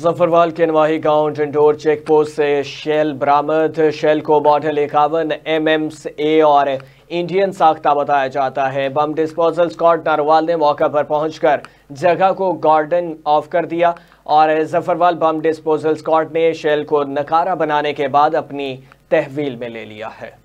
जफरवाल के नवाही गांव झंडोर चेक पोस्ट से शेल बरामद शेल को मॉडल इक्यावन एम एम ए और इंडियन साख्ता बताया जाता है बम डिस्पोजल स्कॉट नरवाल ने मौके पर पहुंचकर जगह को गार्डन ऑफ कर दिया और जफरवाल बम डिस्पोजल स्कॉट ने शेल को नकारा बनाने के बाद अपनी तहवील में ले लिया है